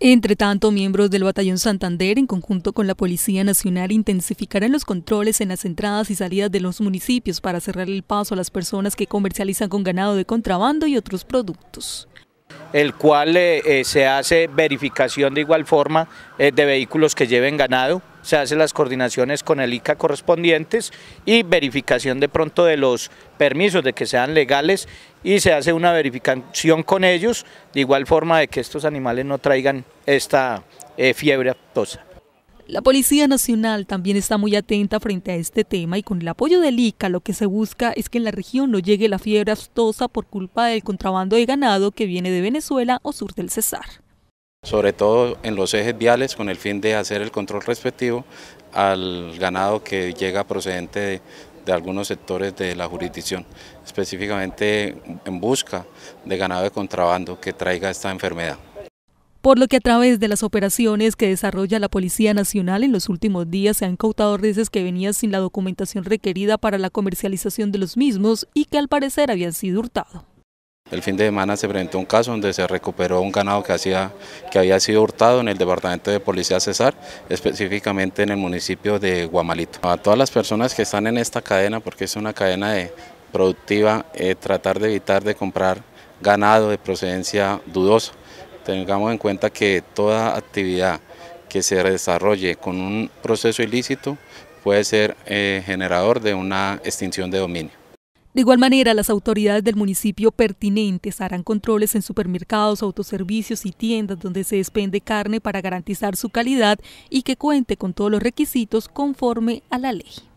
Entre tanto, miembros del Batallón Santander, en conjunto con la Policía Nacional, intensificarán los controles en las entradas y salidas de los municipios para cerrar el paso a las personas que comercializan con ganado de contrabando y otros productos el cual eh, eh, se hace verificación de igual forma eh, de vehículos que lleven ganado, se hacen las coordinaciones con el ICA correspondientes y verificación de pronto de los permisos de que sean legales y se hace una verificación con ellos de igual forma de que estos animales no traigan esta fiebre aptosa. La Policía Nacional también está muy atenta frente a este tema y con el apoyo del ICA lo que se busca es que en la región no llegue la fiebre aftosa por culpa del contrabando de ganado que viene de Venezuela o sur del Cesar sobre todo en los ejes viales con el fin de hacer el control respectivo al ganado que llega procedente de, algunos sectores de la jurisdicción, específicamente en busca de ganado de contrabando que traiga esta enfermedad por lo que a través de las operaciones que desarrolla la Policía Nacional en los últimos días se han cautado reses que venían sin la documentación requerida para la comercialización de los mismos y que al parecer habían sido hurtados. El fin de semana se presentó un caso donde se recuperó un ganado que, había sido hurtado en el departamento de policía Cesar, específicamente en el municipio de Guamalito. A todas las personas que están en esta cadena, porque es una cadena productiva, eh, tratar de evitar de comprar ganado de procedencia dudosa. Tengamos en cuenta que toda actividad que se desarrolle con un proceso ilícito puede ser eh, generador de una extinción de dominio. De igual manera, las autoridades del municipio pertinentes harán controles en supermercados, autoservicios y tiendas donde se despende carne para garantizar su calidad y que cuente con todos los requisitos conforme a la ley.